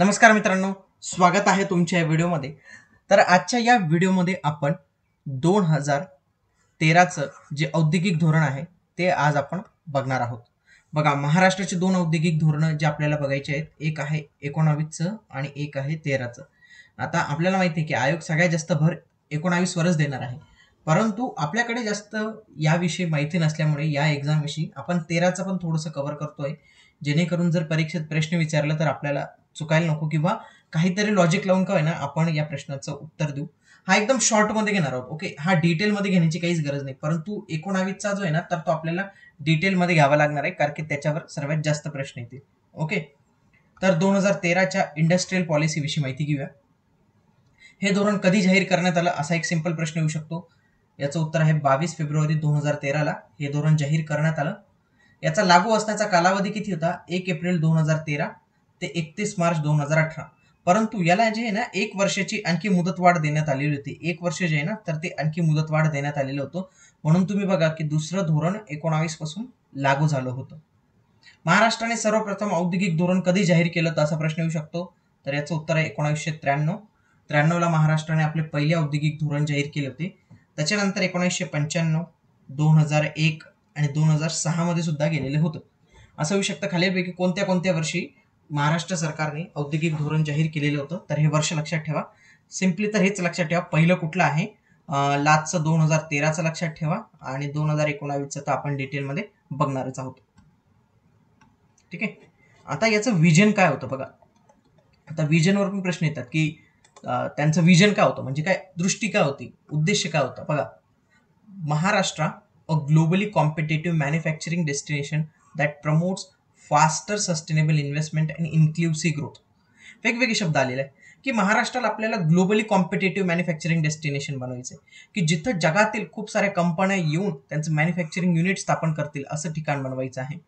नमस्कार मित्रांनो स्वागत आहे तुमच्या या व्हिडिओमध्ये तर आजच्या या व्हिडिओमध्ये आपण दोन हजार तेराचं जे औद्योगिक धोरण आहे ते आज आपण बघणार आहोत बघा महाराष्ट्राचे दोन औद्योगिक धोरणं जे आपल्याला बघायचे आहेत एक आहे एकोणावीसचं आणि एक आहे तेराचं आता आपल्याला माहिती आहे की आयोग सगळ्यात जास्त भर वरच देणार आहे परंतु आपल्याकडे जास्त याविषयी माहिती नसल्यामुळे या एक्झामविषयी आपण तेराचं पण थोडंसं कव्हर करतोय जेणेकरून जर परीक्षेत प्रश्न विचारला तर आपल्याला चुकायला नको किंवा काहीतरी लॉजिक लावून का ना आपण या प्रश्नाचं उत्तर देऊ हा एकदम शॉर्ट मध्ये घेणार आहोत ओके हा डिटेलमध्ये घेण्याची काहीच गरज नाही परंतु एकोणावीसचा जो आहे ना तर तो आपल्याला डिटेलमध्ये घ्यावा लागणार आहे कारण की त्याच्यावर सर्वात जास्त प्रश्न येतील ओके तर दोन हजार तेराच्या इंडस्ट्रीयल पॉलिसीविषयी माहिती घेऊया हे धोरण कधी जाहीर करण्यात आलं असा एक सिंपल प्रश्न येऊ शकतो याचं उत्तर आहे बावीस फेब्रुवारी दोन हजार तेराला हे धोरण जाहीर करण्यात आलं याचा लागू असण्याचा कालावधी किती होता एक एप्रिल दोन हजार तेरा ते एकतीस मार्च दोन हजार अठरा परंतु याला जे आहे ना एक वर्षाची आणखी मुदतवाढ देण्यात आलेली होती एक वर्ष जे आहे ना तर ते आणखी मुदतवाढ देण्यात आलेलं होतं म्हणून तुम्ही बघा की दुसरं धोरण एकोणावीस पासून लागू झालं होतं महाराष्ट्राने सर्वप्रथम औद्योगिक धोरण कधी जाहीर केलं तर असा प्रश्न येऊ शकतो तर याचं उत्तर आहे एकोणीसशे त्र्याण्णव त्र्याण्णवला महाराष्ट्राने आपले पहिले औद्योगिक धोरण जाहीर केले होते त्याच्यानंतर एकोणीसशे पंच्याण्णव दोन हजार एक आणि दोन हजार सहामध्ये सुद्धा गेलेलं होतं असं होऊ शकतं खालीलपैकी कोणत्या कोणत्या वर्षी महाराष्ट्र सरकारने औद्योगिक धोरण जाहीर केलेलं होतं तर हे वर्ष लक्षात ठेवा सिम्पली तर हेच लक्षात ठेवा पहिलं कुठलं आहे लाचचं दोन हजार तेराचं लक्षात ठेवा आणि दोन हजार एकोणावीसचं तर आपण डिटेलमध्ये बघणारच आहोत ठीक आहे आता याचं विजन काय होतं बघा आता विजनवर पण प्रश्न येतात की त्यांचं विजन काय होतं म्हणजे काय दृष्टी काय होती उद्देश काय होता बघा Maharashtra uh globally competitive manufacturing destination that promotes faster sustainable investment and inclusive growth वेगवेगळे शब्द आलेले आहेत की महाराष्ट्राला आपल्याला ग्लोबली कॉम्पिटेटिव्ह मॅन्युफॅक्चरिंग डेस्टिनेशन बनवायचं आहे की जिथं जगातील खूप साऱ्या कंपन्या येऊन त्यांचं मॅन्युफॅक्चरिंग युनिट स्थापन करतील असं ठिकाण बनवायचं आहे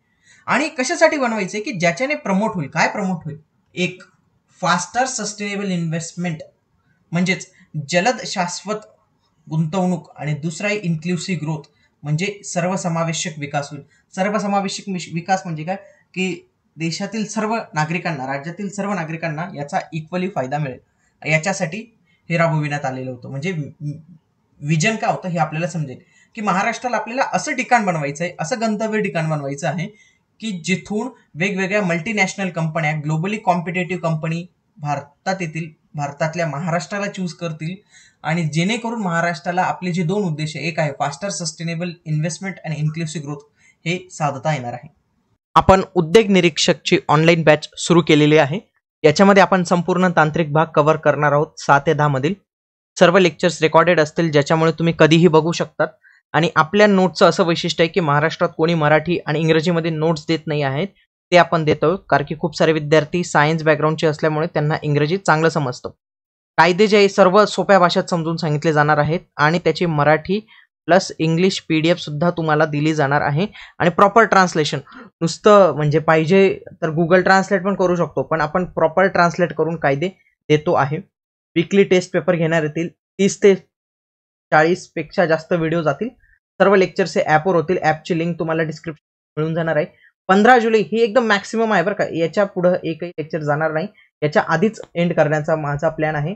आणि कशासाठी बनवायचं आहे की ज्याच्याने प्रमोट होईल काय प्रमोट होईल एक फास्टर सस्टेनेबल इन्व्हेस्टमेंट म्हणजेच जलद शाश्वत गुंतवणूक आणि दुसरा इन्क्लुसिव्ह ग्रोथ म्हणजे सर्वसमावेशक विकास होईल सर्वसमावेशक विकास म्हणजे काय की देशातील सर्व नागरिकांना राज्यातील सर्व नागरिकांना याचा इक्वली फायदा मिळेल याच्यासाठी हे राबविण्यात आलेलं होतं म्हणजे विजन काय होतं हे आपल्याला समजेल की महाराष्ट्राला आपल्याला असं ठिकाण बनवायचं आहे असं गंतव्य ठिकाण बनवायचं आहे की जिथून वेगवेगळ्या मल्टीनॅशनल कंपन्या ग्लोबली कॉम्पिटेटिव्ह कंपनी भारतात येतील भारतातल्या महाराष्ट्राला चूज करतील आणि जेणेकरून महाराष्ट्राला आपले जे दोन उद्देश एक आहे faster sustainable investment and inclusive growth हे साधता येणार आहे आपण उद्योग निरीक्षकची ऑनलाईन बॅच सुरू केलेली आहे याच्यामध्ये आपण संपूर्ण तांत्रिक भाग कव्हर करणार आहोत सहा ते मधील सर्व लेक्चर्स रेकॉर्डेड असतील ज्याच्यामुळे तुम्ही कधीही बघू शकतात आणि आपल्या नोट्सचं असं वैशिष्ट्य आहे की महाराष्ट्रात कोणी मराठी आणि इंग्रजीमध्ये नोट्स देत नाही आहेत ते आपण देतो कारण की खूप सारे विद्यार्थी सायन्स बॅकग्राऊंडचे असल्यामुळे त्यांना इंग्रजी चांगलं समजतं कायदे जे सर्व सोप्या भाषेत समजून सांगितले जाणार आहेत आणि त्याची Marathi plus English P D एफसुद्धा तुम्हाला दिली जाणार आहे आणि प्रॉपर ट्रान्सलेशन नुसतं म्हणजे पाहिजे तर गुगल ट्रान्सलेट पण करू शकतो पण आपण प्रॉपर ट्रान्सलेट करून कायदे देतो आहे वीकली टेस्ट पेपर घेणार येतील तीस ते पेक्षा जास्त व्हिडिओ जातील सर्व लेक्चर्स हे ॲपवर होतील ॲपची लिंक तुम्हाला डिस्क्रिप्शन मिळून जाणार आहे पंधरा जुलै ही एकदम मॅक्सिमम आहे बरं का याच्या पुढे एकही लेक्चर जाणार नाही याच्या आधीच एंड करण्याचा माझा प्लॅन आहे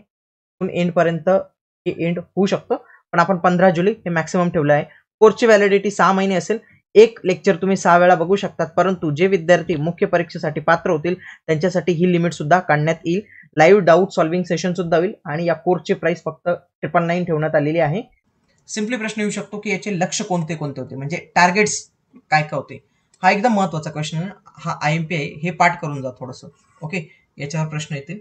एंडपर्यंत हे एंड होऊ शकतं पण आपण पंधरा जुलै हे मॅक्सिमम ठेवलं आहे कोर्सची व्हॅलिडिटी सहा महिने असेल एक लेक्चर तुम्ही सहा वेळा बघू शकतात परंतु जे विद्यार्थी मुख्य परीक्षेसाठी पात्र होतील त्यांच्यासाठी ही लिमिट सुद्धा काढण्यात येईल लाईव्ह डाऊट सॉल्व्हिंग सेशन सुद्धा होईल आणि या कोर्सची प्राइस फक्त ट्रिपल नाईन ठेवण्यात आलेली आहे सिम्पली प्रश्न येऊ शकतो की याचे लक्ष कोणते कोणते होते म्हणजे टार्गेट्स काय काय होते हा एकदम महत्वाचा क्वेश्चन हा आय एम पी आय हे पाठ करून जा थोडंसं ओके याच्यावर प्रश्न येतील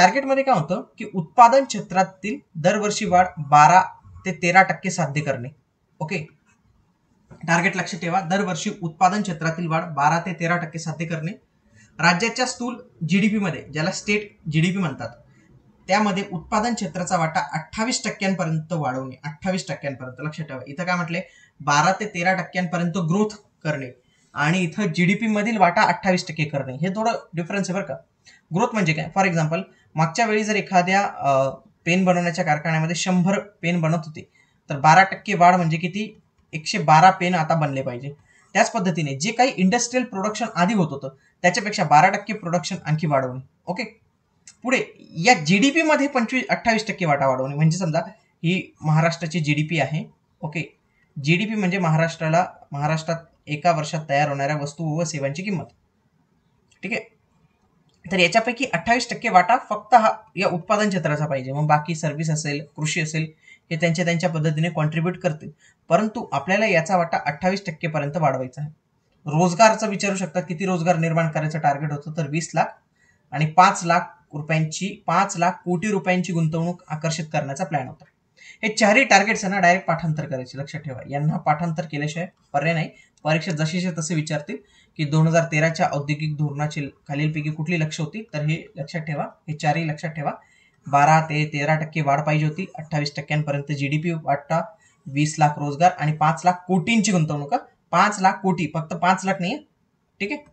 टार्गेट मध्ये काय होतं की उत्पादन क्षेत्रातील दरवर्षी वाढ बारा ते तेरा टक्के साध्य करणे ओके टार्गेट लक्ष ठेवा दरवर्षी उत्पादन क्षेत्रातील वाढ बारा ते तेरा टक्के साध्य करणे राज्याच्या स्थूल जी डी ज्याला स्टेट जीडीपी म्हणतात त्यामध्ये उत्पादन क्षेत्राचा वाटा अठ्ठावीस टक्क्यांपर्यंत वाढवणे अठ्ठावीस टक्क्यांपर्यंत लक्ष ठेवा इथं काय म्हटले बारा ते तेरा टक्क्यांपर्यंत ग्रोथ करणे आणि इथं जीडीपी मधील वाटा अठ्ठावीस टक्के करणे हे थोडं डिफरन्स आहे बरं का ग्रोथ म्हणजे काय फॉर एक्झाम्पल मागच्या वेळी जर एखाद्या पेन बनवण्याच्या कारखान्यामध्ये शंभर पेन बनत होते तर बारा टक्के वाढ म्हणजे किती एकशे बारा पेन आता बनले पाहिजे त्याच पद्धतीने जे काही इंडस्ट्रीयल प्रोडक्शन आधी होत होतं त्याच्यापेक्षा बारा टक्के प्रोडक्शन आणखी वाढवणे ओके पुढे या जी डी पीमध्ये पंचवीस अठ्ठावीस टक्के वाटा वाढवणे म्हणजे समजा ही महाराष्ट्राची जी डी पी आहे ओके जी डी पी म्हणजे महाराष्ट्राला महाराष्ट्रात एका वर्षात तयार होणाऱ्या वस्तू व सेवांची किंमत ठीक आहे तर याच्यापैकी अठ्ठावीस टक्के वाटा फक्त हा या उत्पादन क्षेत्राचा पाहिजे मग बाकी सर्व्हिस असेल कृषी असेल हे त्यांच्या त्यांच्या पद्धतीने कॉन्ट्रीब्यूट करतील परंतु आपल्याला याचा वाटा अठ्ठावीस टक्केपर्यंत वाढवायचा आहे रोजगारचा विचारू शकता किती रोजगार निर्माण करायचं टार्गेट होतं तर वीस लाख आणि पाच लाख रुपयांची पाच लाख कोटी रुपयांची गुंतवणूक आकर्षित करण्याचा प्लॅन होता हे चारही टार्गेट्स यांना डायरेक्ट पाठांतर करायचे लक्षात ठेवा यांना पाठांतर केल्याशिवाय पर्याय नाही परीक्षा जशीच्या तसे विचारतील की दोन हजार तेराच्या औद्योगिक धोरणाची खालीलपैकी कुठली लक्ष होती तर हे लक्षात ठेवा हे चारही लक्षात ठेवा बारा ते तेरा टक्के वाढ पाहिजे होती अठ्ठावीस टक्क्यांपर्यंत जी डी पी वाटा वीस लाख रोजगार आणि पाच लाख कोटींची गुंतवणूक पाच लाख कोटी फक्त पाच लाख नाही ठीक आहे